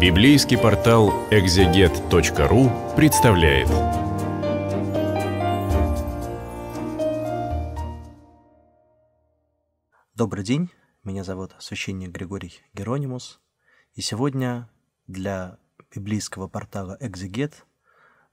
Библейский портал экзегет.ру представляет. Добрый день, меня зовут священник Григорий Геронимус, и сегодня для библейского портала Экзегет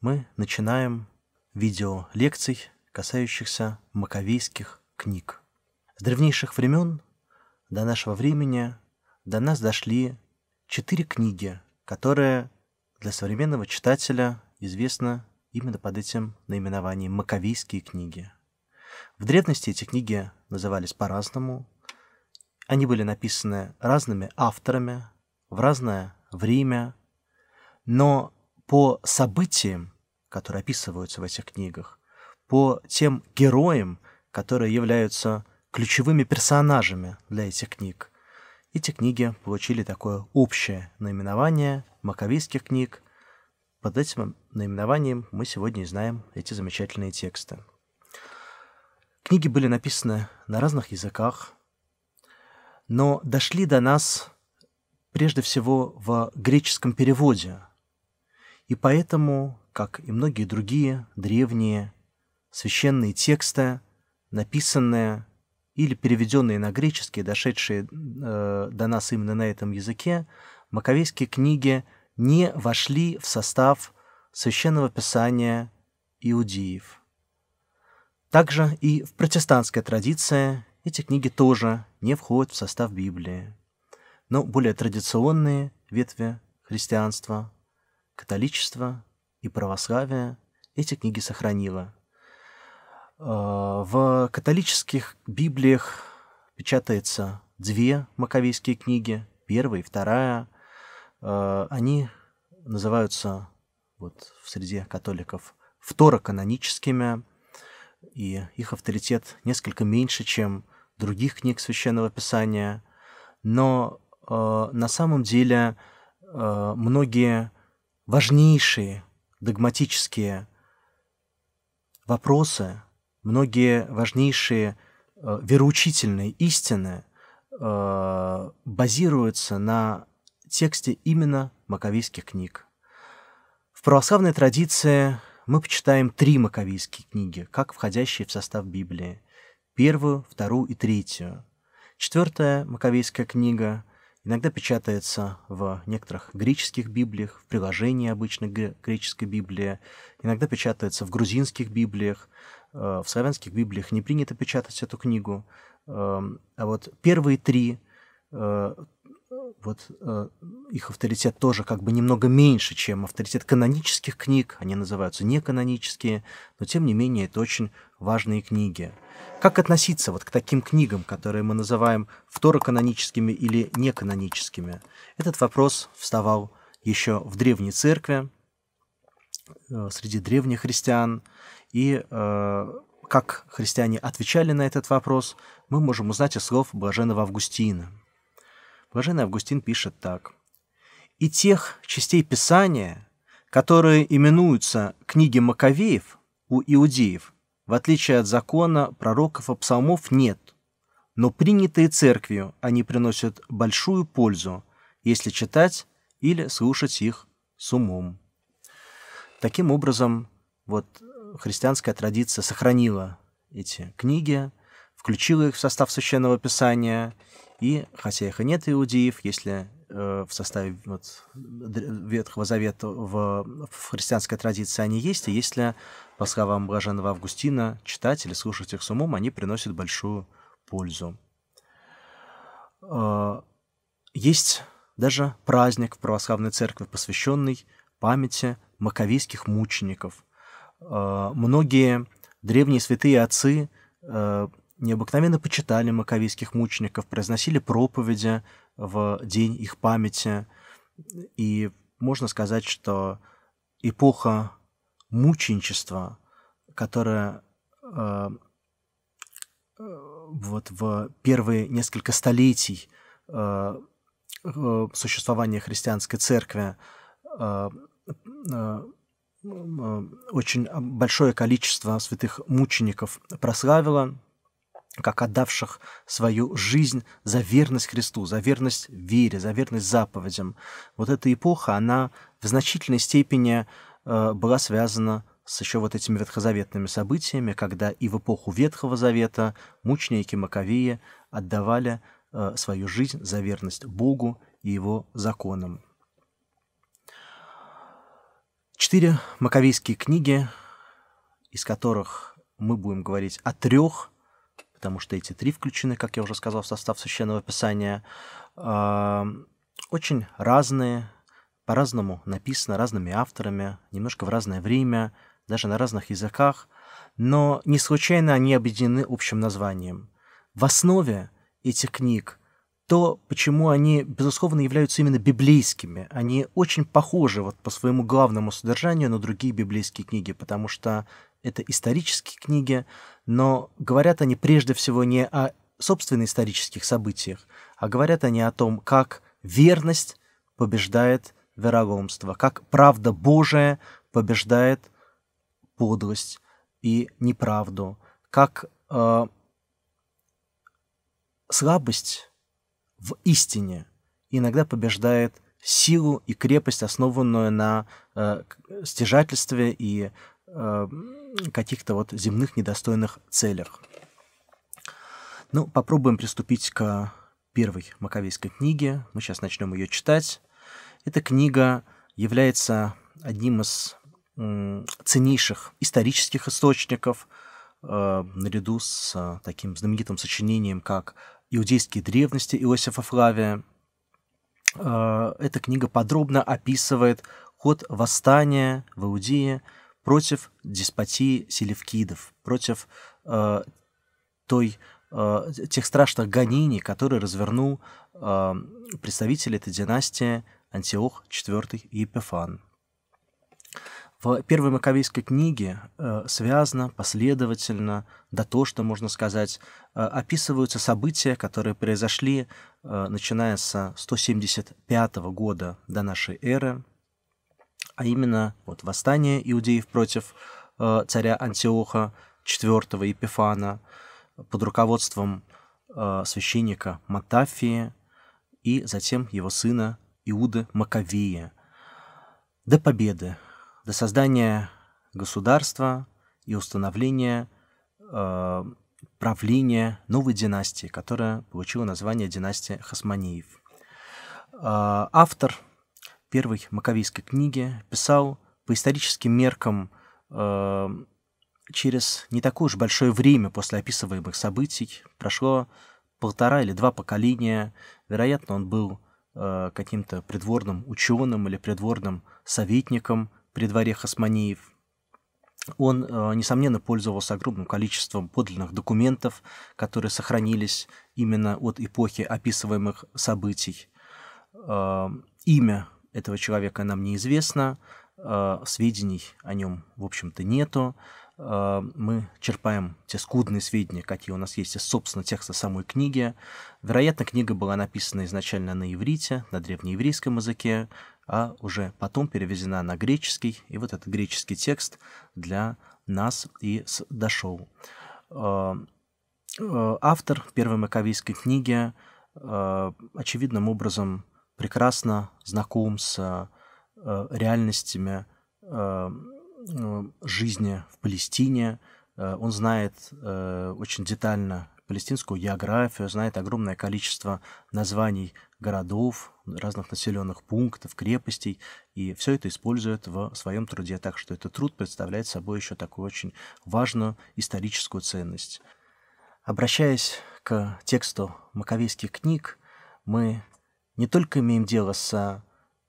мы начинаем видео лекций, касающихся маковейских книг. С древнейших времен до нашего времени до нас дошли четыре книги, которые для современного читателя известны именно под этим наименованием «Маковейские книги». В древности эти книги назывались по-разному. Они были написаны разными авторами в разное время, но по событиям, которые описываются в этих книгах, по тем героям, которые являются ключевыми персонажами для этих книг, эти книги получили такое общее наименование маковейских книг. Под этим наименованием мы сегодня и знаем эти замечательные тексты. Книги были написаны на разных языках, но дошли до нас прежде всего в греческом переводе. И поэтому, как и многие другие древние священные тексты, написанные или переведенные на греческий, дошедшие э, до нас именно на этом языке, маковейские книги не вошли в состав священного писания иудеев. Также и в протестантской традиции эти книги тоже не входят в состав Библии. Но более традиционные ветви христианства, католичества и православия эти книги сохранила – Э, в католических Библиях печатается две маковейские книги, первая и вторая. Э, они называются вот в среде католиков второканоническими, и их авторитет несколько меньше, чем других книг Священного Писания. Но э, на самом деле э, многие важнейшие догматические вопросы многие важнейшие э, вероучительные истины э, базируются на тексте именно маковейских книг. В православной традиции мы почитаем три маковейские книги, как входящие в состав Библии. Первую, вторую и третью. Четвертая маковейская книга иногда печатается в некоторых греческих библиях, в приложении обычно греческой Библии, иногда печатается в грузинских библиях, Э, в славянских Библиях не принято печатать эту книгу. Эм, а вот первые три, э, вот э, их авторитет тоже как бы немного меньше, чем авторитет канонических книг. Они называются неканонические, но тем не менее это очень важные книги. Как относиться вот к таким книгам, которые мы называем второканоническими или неканоническими? Этот вопрос вставал еще в Древней Церкви, Э, среди древних христиан. И э, как христиане отвечали на этот вопрос, мы можем узнать из слов блаженного Августина. Блаженный Августин пишет так. «И тех частей Писания, которые именуются книги Маковеев у иудеев, в отличие от закона, пророков и псалмов нет, но принятые церковью они приносят большую пользу, если читать или слушать их с умом. Таким образом, вот э, христианская традиция сохранила эти книги, включила их в состав священного писания, и, хотя их и нет иудеев, если э, в составе вот, Ветхого Завета в, в христианской традиции они есть, и если, по словам блаженного Августина, читать или слушать их с умом, они приносят большую пользу. Э, есть даже праздник в православной церкви, посвященный памяти маковейских мучеников. А, многие древние святые отцы а, необыкновенно почитали маковейских мучеников, произносили проповеди в день их памяти. И можно сказать, что эпоха мученичества, которая а, э, вот в первые несколько столетий э, э, существования христианской церкви Э, э, очень большое количество святых мучеников прославило, как отдавших свою жизнь за верность Христу, за верность вере, за верность заповедям. Вот эта эпоха, она в значительной степени э, была связана с еще вот этими ветхозаветными событиями, когда и в эпоху Ветхого Завета мученики Маковеи отдавали свою жизнь за верность Богу и его законам четыре маковейские книги, из которых мы будем говорить о трех, потому что эти три включены, как я уже сказал, в состав священного писания. Очень разные, по-разному написаны разными авторами, немножко в разное время, даже на разных языках, но не случайно они объединены общим названием. В основе этих книг то, почему они, безусловно, являются именно библейскими. Они очень похожи вот по своему главному содержанию на другие библейские книги, потому что это исторические книги, но говорят они прежде всего не о собственно исторических событиях, а говорят они о том, как верность побеждает вероломство, как правда Божия побеждает подлость и неправду, как э, слабость в истине иногда побеждает силу и крепость, основанную на э, стяжательстве и э, каких-то вот земных недостойных целях. Ну, попробуем приступить к первой маковейской книге. Мы сейчас начнем ее читать. Эта книга является одним из э, ценнейших исторических источников, э, наряду с э, таким знаменитым сочинением, как иудейские древности Иосифа Флавия. Э, эта книга подробно описывает ход восстания в Иудее против деспотии селевкидов, против э, той, э, тех страшных гонений, которые развернул представитель этой династии Антиох IV Епифан. В первой Маковейской книге э, связано, последовательно, что можно сказать, э, описываются события, которые произошли, э, начиная со 175 года до нашей эры, а именно вот, восстание иудеев против царя Антиоха IV Епифана под руководством священника Матафии и затем его сына Иуды Маковея до победы до создания государства и установления э, правления новой династии, которая получила название династия Хасманеев. Э, автор первой маковейской книги писал по историческим меркам э, через не такое уж большое время после описываемых событий, прошло полтора или два поколения, вероятно, он был э, каким-то придворным ученым или придворным советником при дворе Хасманеев. Он, э, несомненно, пользовался огромным количеством подлинных документов, которые сохранились именно от эпохи описываемых событий. Э, имя этого человека нам неизвестно, э, сведений о нем, в общем-то, нету. Мы черпаем те скудные сведения, какие у нас есть из, собственно, текста самой книги. Вероятно, книга была написана изначально на иврите, на древнееврейском языке, а уже потом перевезена на греческий, и вот этот греческий текст для нас и дошел. Э, э, автор первой маковийской книги э, очевидным образом прекрасно знаком с реальностями жизни в Палестине. Он знает очень детально палестинскую географию, знает огромное количество названий городов, разных населенных пунктов, крепостей, и все это использует в своем труде. Так что этот труд представляет собой еще такую очень важную историческую ценность. Обращаясь к тексту маковейских книг, мы не только имеем дело с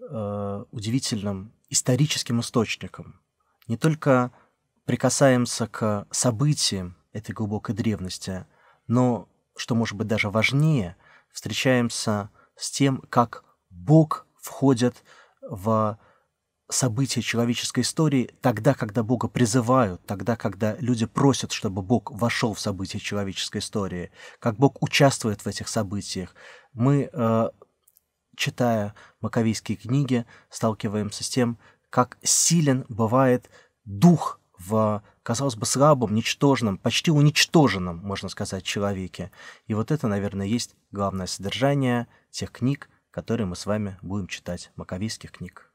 э, удивительным историческим источником, не только прикасаемся к событиям этой глубокой древности – но, что может быть даже важнее, встречаемся с тем, как Бог входит в события человеческой истории тогда, когда Бога призывают, тогда, когда люди просят, чтобы Бог вошел в события человеческой истории, как Бог участвует в этих событиях. Мы, э, читая маковейские книги, сталкиваемся с тем, как силен бывает дух в казалось бы, слабом, ничтожном, почти уничтоженном, можно сказать, человеке. И вот это, наверное, есть главное содержание тех книг, которые мы с вами будем читать, маковейских книг.